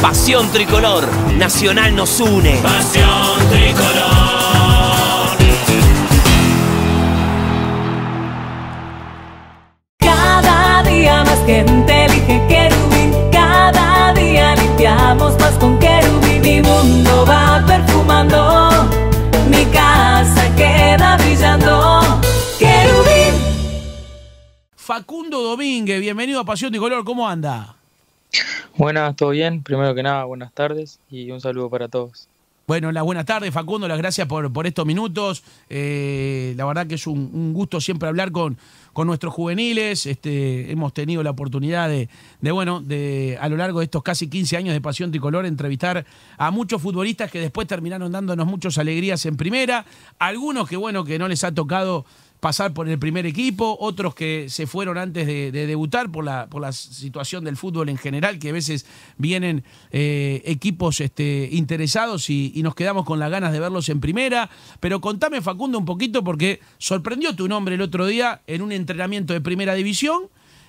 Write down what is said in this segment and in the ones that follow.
Pasión tricolor, nacional nos une. Pasión tricolor. Cada día más gente elige querubín. Cada día limpiamos más con querubín. Mi mundo va perfumando. Mi casa queda brillando. Querubín. Facundo Domínguez, bienvenido a Pasión Tricolor, ¿cómo anda? Buenas, ¿todo bien? Primero que nada, buenas tardes y un saludo para todos. Bueno, las buenas tardes, Facundo, las gracias por, por estos minutos. Eh, la verdad que es un, gusto siempre hablar con, con nuestros juveniles. Este, hemos tenido la oportunidad de, bueno, de a lo largo de estos casi 15 años de Pasión Tricolor, entrevistar a muchos futbolistas que después terminaron dándonos muchas alegrías en primera. Algunos que, bueno, que no les ha tocado pasar por el primer equipo, otros que se fueron antes de, debutar por la, por la situación del fútbol en general, que a veces vienen eh, equipos este, interesados y, nos quedamos con las ganas de verlos en primera. Pero contame, Facundo, un poquito, porque sorprendió tu nombre el otro día en un entrenamiento de primera división.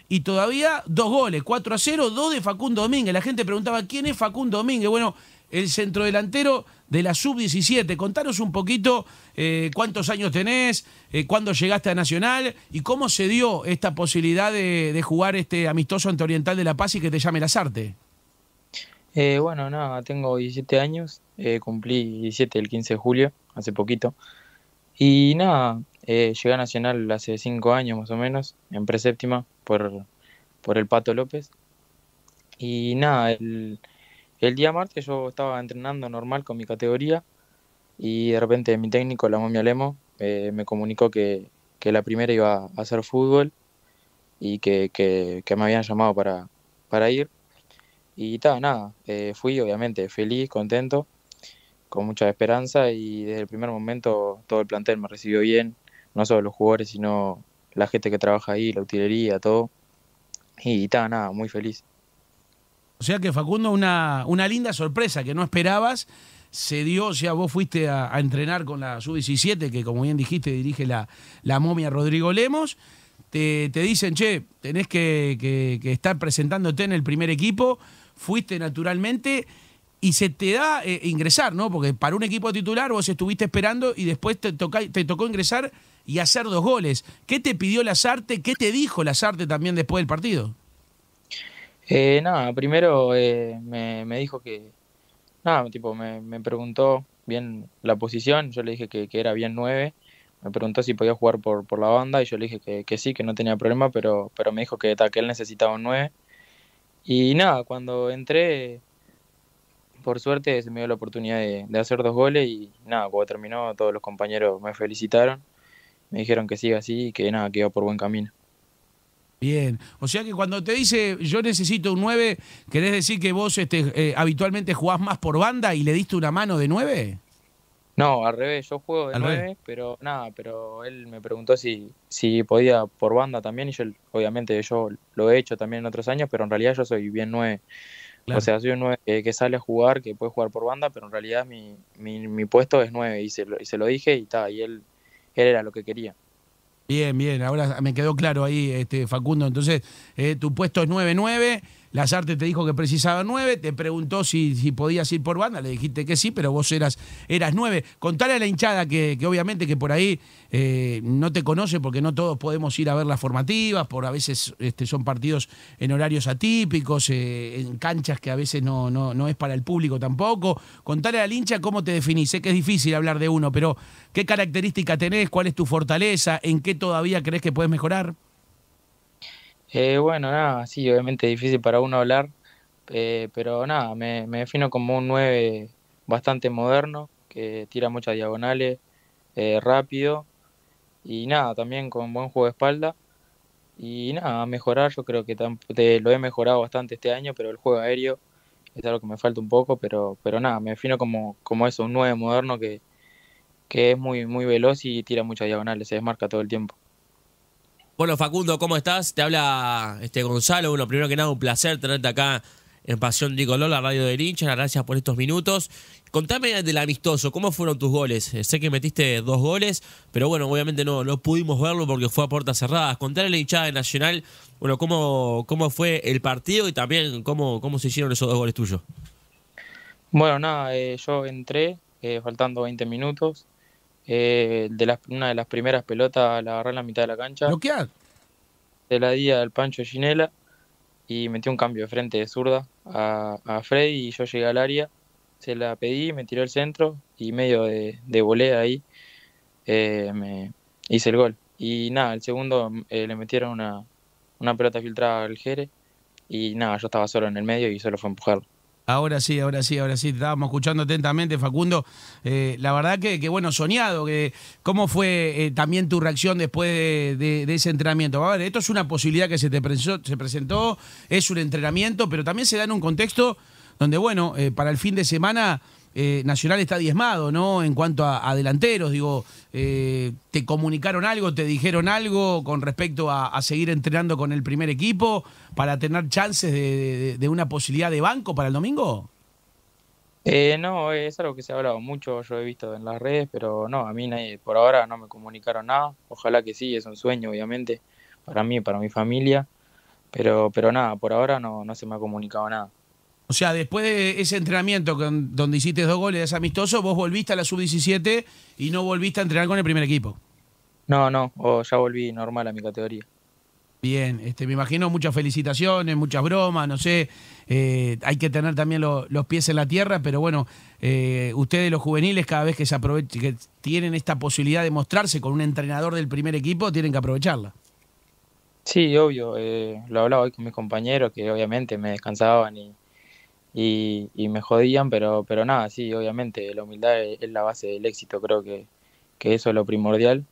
Y todavía dos goles, 4 a 0, dos de Facundo Domínguez. La gente preguntaba, ¿quién es Facundo Domínguez? Bueno, el centrodelantero de la sub-17. Contanos un poquito eh, cuántos años tenés, eh, cuándo llegaste a Nacional y cómo se dio esta posibilidad de, jugar este amistoso ante Oriental de La Paz y que te llame las artes. Eh, bueno, nada, tengo 17 años, cumplí 17 el 15 de julio, hace poquito. Y nada, llegué a Nacional hace 5 años más o menos, en preséptima, por, por el Pato López. Y nada, el, el día martes yo estaba entrenando normal con mi categoría y de repente mi técnico, la momia Lemo, eh, me comunicó que, la primera iba a hacer fútbol y que, me habían llamado para, para ir. Y estaba nada, eh, fui obviamente feliz, contento, con mucha esperanza y desde el primer momento todo el plantel me recibió bien, no solo los jugadores, sino la gente que trabaja ahí, la utilería, todo. Y estaba nada, muy feliz. O sea que Facundo, una, una linda sorpresa que no esperabas se dio, o sea, vos fuiste a, entrenar con la sub-17, que como bien dijiste, dirige la, la momia Rodrigo Lemos. Te, te dicen, che, tenés que, que, estar presentándote en el primer equipo, fuiste naturalmente y se te da eh, ingresar, ¿no? Porque para un equipo titular vos estuviste esperando y después te, te tocó ingresar y hacer dos goles. ¿Qué te pidió Lazarte? ¿Qué te dijo Lazarte también después del partido? Eh, nada, primero eh, me, dijo que, nada, tipo, me, me, preguntó bien la posición, yo le dije que, era bien nueve, me preguntó si podía jugar por, por la banda y yo le dije que, sí, que no tenía problema, pero, pero me dijo que, él necesitaba un 9. Y nada, cuando entré, por suerte se me dio la oportunidad de, de hacer dos goles y nada, cuando terminó todos los compañeros me felicitaron, me dijeron que siga así y que nada, que iba por buen camino. Bien, o sea que cuando te dice yo necesito un 9, ¿querés decir que vos este, eh, habitualmente jugás más por banda y le diste una mano de 9? No, al revés, yo juego de 9, pero nada, pero él me preguntó si, si podía por banda también y yo obviamente yo lo he hecho también en otros años, pero en realidad yo soy bien 9. O sea, soy un 9 eh, que, sale a jugar, que puede jugar por banda, pero en realidad mi, mi, puesto es 9 y se, lo, y se lo dije y, está, y él era lo que quería. Bien, bien, ahora me quedó claro ahí, este, Facundo. Entonces, eh, tu puesto es 9-9. Lazarte te dijo que precisaba nueve, te preguntó si, si, podías ir por banda, le dijiste que sí, pero vos eras, eras nueve. Contale a la hinchada que, obviamente que por ahí eh, no te conoce porque no todos podemos ir a ver las formativas, por a veces este, son partidos en horarios atípicos, eh, en canchas que a veces no, no, no es para el público tampoco. Contale la hincha cómo te definís. Sé que es difícil hablar de uno, pero ¿qué característica tenés? ¿Cuál es tu fortaleza? ¿En qué todavía crees que puedes mejorar? Eh, bueno, nada, sí, obviamente difícil para uno hablar, eh, pero nada, me, defino como un 9 bastante moderno, que tira muchas diagonales, eh, rápido, y nada, también con buen juego de espalda. Y nada, mejorar, yo creo que te, lo he mejorado bastante este año, pero el juego aéreo es algo que me falta un poco, pero, pero nada, me defino como, como eso, un 9 moderno que, que es muy, muy veloz y tira muchas diagonales, se desmarca todo el tiempo. Bueno, Facundo, ¿cómo estás? Te habla este Gonzalo. Bueno, primero que nada, un placer tenerte acá en Pasión Dicolor, la radio de hincha. Gracias por estos minutos. Contame del amistoso, ¿cómo fueron tus goles? Eh, sé que metiste dos goles, pero bueno, obviamente no, pudimos verlo porque fue a puertas cerradas. Contale a la hinchada de Nacional, bueno, cómo, cómo fue el partido y también cómo, cómo se hicieron esos dos goles tuyos. Bueno, nada, eh, yo entré eh, faltando 20 minutos. Eh, de una de las primeras pelotas la agarré en la mitad de la cancha. De Se la di al Pancho Ginela y metí un cambio de frente de zurda a, Freddy y yo llegué al área. Se la pedí, me tiró el centro y medio de, de volea ahí eh, me hice el gol. Y nada, el segundo eh, le metieron una, una pelota filtrada al Jere y nada, yo estaba solo en el medio y solo fue empujarlo. Ahora sí, ahora sí, ahora sí, estábamos escuchando atentamente, Facundo. Eh, la verdad que, bueno, soñado, que ¿cómo fue eh, también tu reacción después de, ese entrenamiento? A ver, esto es una posibilidad que se te presentó, es un entrenamiento, pero también se da en un contexto donde, bueno, eh, para el fin de semana eh, Nacional está diezmado, ¿no? En cuanto a, delanteros, digo, eh, ¿te comunicaron algo, te dijeron algo con respecto a, seguir entrenando con el primer equipo para tener chances de, una posibilidad de banco para el domingo? Eh, no, es algo que se ha hablado mucho, yo he visto en las redes, pero no, a mí por ahora no me comunicaron nada, ojalá que sí, es un sueño obviamente, para mí, para mi familia, pero, pero nada, por ahora no, no se me ha comunicado nada. O sea, después de ese entrenamiento donde hiciste dos goles de amistoso, vos volviste a la sub-17 y no volviste a entrenar con el primer equipo. No, no, ya volví normal a mi categoría. Bien, este, me imagino muchas felicitaciones, muchas bromas, no sé, eh, hay que tener también los pies en la tierra, pero bueno, eh, ustedes los juveniles cada vez que, tienen esta posibilidad de mostrarse con un entrenador del primer equipo, tienen que aprovecharla. Sí, obvio, eh, lo hablaba hoy con mis compañeros que obviamente me descansaban y, y, me jodían, pero, pero nada, sí, obviamente, la humildad es, la base del éxito, creo que, eso es lo primordial.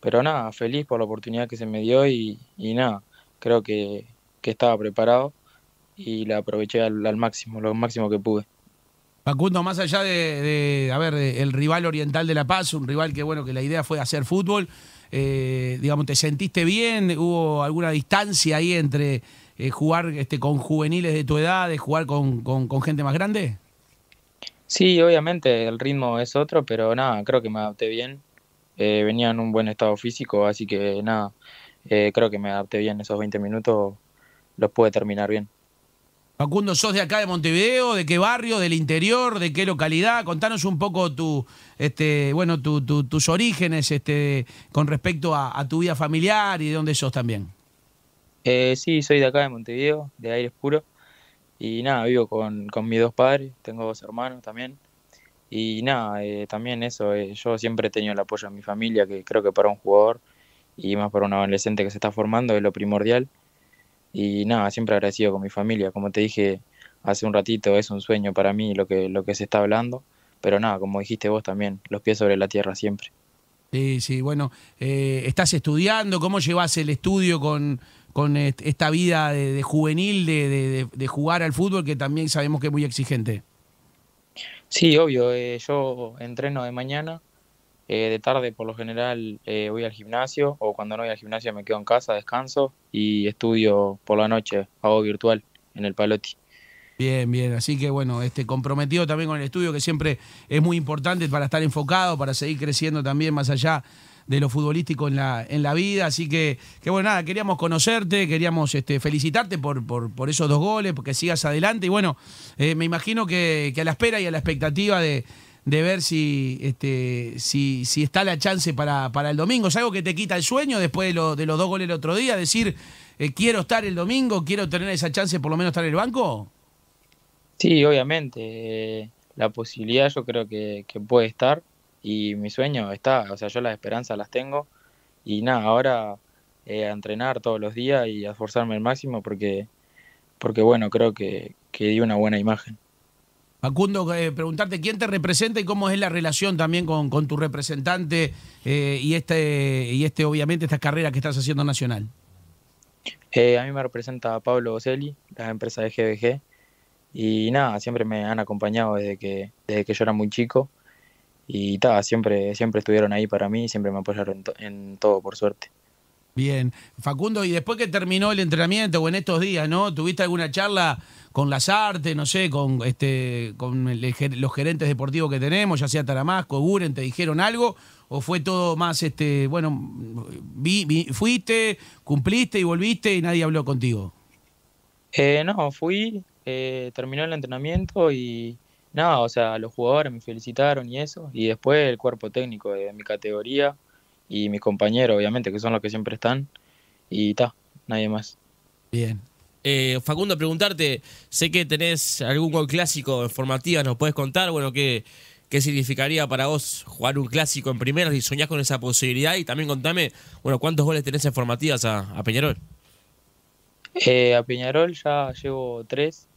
Pero nada, feliz por la oportunidad que se me dio y, nada, creo que, estaba preparado y la aproveché al, máximo, lo máximo que pude. Facundo, más allá de, a ver, el rival oriental de La Paz, un rival que, bueno, que la idea fue hacer fútbol, eh, digamos, ¿te sentiste bien? ¿Hubo alguna distancia ahí entre eh, jugar este, con juveniles de tu edad, de jugar con, gente más grande? Sí, obviamente, el ritmo es otro, pero nada, creo que me adapté bien. Eh, venía en un buen estado físico, así que nada, eh, creo que me adapté bien. Esos 20 minutos los pude terminar bien. Facundo, ¿sos de acá de Montevideo? ¿De qué barrio? ¿Del interior? ¿De qué localidad? Contanos un poco tu, este, bueno, tus orígenes este, con respecto a, a tu vida familiar y de dónde sos también. Eh, sí, soy de acá de Montevideo, de Aires Puro. Y nada, vivo con, mis dos padres, tengo dos hermanos también. Y nada, eh, también eso, eh, yo siempre he tenido el apoyo de mi familia, que creo que para un jugador y más para un adolescente que se está formando es lo primordial. Y nada, siempre agradecido con mi familia. Como te dije hace un ratito, es un sueño para mí lo que, lo que se está hablando. Pero nada, como dijiste vos también, los pies sobre la tierra siempre. Sí, sí, bueno, estás estudiando, ¿cómo llevas el estudio con, con esta vida de, juvenil, de, jugar al fútbol, que también sabemos que es muy exigente. Sí, obvio, eh, yo entreno de mañana, eh, de tarde por lo general eh, voy al gimnasio o cuando no voy al gimnasio me quedo en casa, descanso y estudio por la noche, hago virtual en el paloti. Bien, bien. Así que bueno, este, comprometido también con el estudio, que siempre es muy importante para estar enfocado, para seguir creciendo también más allá de lo futbolístico en la, en la vida. Así que, que bueno, nada, queríamos conocerte, queríamos este, felicitarte por, por, esos dos goles, porque sigas adelante. Y bueno, eh, me imagino que, a la espera y a la expectativa de, ver si, este, si, está la chance para, el domingo. Es algo que te quita el sueño después de, los dos goles el otro día, decir, eh, quiero estar el domingo, quiero tener esa chance por lo menos estar en el banco. Sí, obviamente. Eh, la posibilidad yo creo que, que puede estar y mi sueño está, o sea, yo las esperanzas las tengo y nada, ahora eh, entrenar todos los días y a esforzarme al máximo porque, porque bueno, creo que, que di una buena imagen. Facundo, eh, preguntarte quién te representa y cómo es la relación también con, tu representante eh, y este y este obviamente esta carrera que estás haciendo nacional. a mí me representa Pablo Boselli, la empresa de GBG y nada siempre me han acompañado desde que desde que yo era muy chico y siempre, siempre estuvieron ahí para mí, siempre me apoyaron en, todo, por suerte. Bien, Facundo, y después que terminó el entrenamiento o en estos días, ¿no? ¿Tuviste alguna charla con las artes, no sé, con este, con los gerentes deportivos que tenemos, ya sea Taramasco, Guren, te dijeron algo? ¿O fue todo más, este, bueno, fuiste, cumpliste y volviste y nadie habló contigo? Eh, no, fui, eh, terminó el entrenamiento y nada, o sea, los jugadores me felicitaron y eso, y después el cuerpo técnico de mi categoría y mis compañeros, obviamente, que son los que siempre están, y está, nadie más. Bien. Eh, Facundo, preguntarte, sé que tenés algún gol clásico en formativas, ¿nos puedes contar? Bueno, ¿qué, ¿qué significaría para vos jugar un clásico en primeras y soñás con esa posibilidad? Y también contame, bueno, ¿cuántos goles tenés en formativas a, a Peñarol? Eh, a Peñarol ya llevo tres,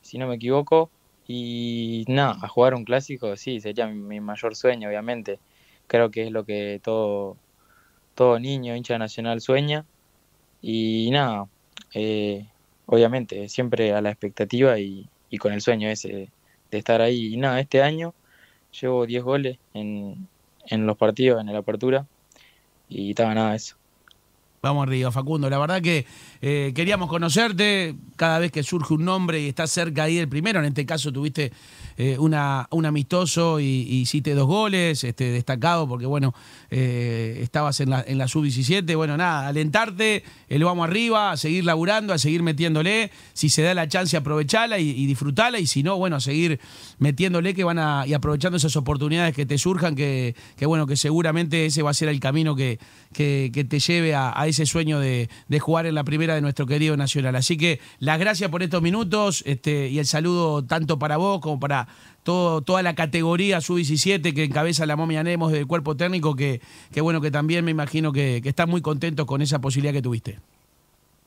si no me equivoco. Y nada, a jugar un clásico sí, sería mi mayor sueño, obviamente. Creo que es lo que todo, todo niño, hincha nacional, sueña. Y nada, eh, obviamente, siempre a la expectativa y, con el sueño ese de estar ahí. Y nada, este año llevo 10 goles en, en los partidos, en la apertura. Y estaba nada, eso. Vamos arriba, Facundo. La verdad que eh, queríamos conocerte cada vez que surge un nombre y estás cerca ahí del primero. En este caso tuviste eh, una, un amistoso y, hiciste dos goles, este, destacado porque, bueno, eh, estabas en la, en sub-17. Bueno, nada, alentarte, el vamos arriba, a seguir laburando, a seguir metiéndole. Si se da la chance, aprovechala y, y disfrutala. Y si no, bueno, a seguir metiéndole que van a, y aprovechando esas oportunidades que te surjan, que, bueno, que seguramente ese va a ser el camino que, que, te lleve a, ese sueño de jugar en la primera de nuestro querido Nacional. Así que las gracias por estos minutos este, y el saludo tanto para vos como para todo, toda la categoría sub-17 que encabeza la momia Nemos del cuerpo técnico, que, que, bueno, que también me imagino que, que están muy contento con esa posibilidad que tuviste.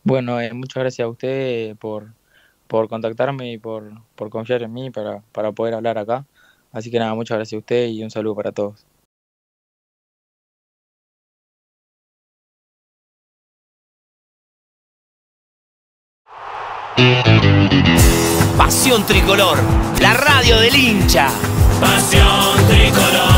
Bueno, eh, muchas gracias a usted por, por contactarme y por, por confiar en mí para, para poder hablar acá. Así que nada, muchas gracias a usted y un saludo para todos. Pasión Tricolor, la radio del hincha. Pasión Tricolor.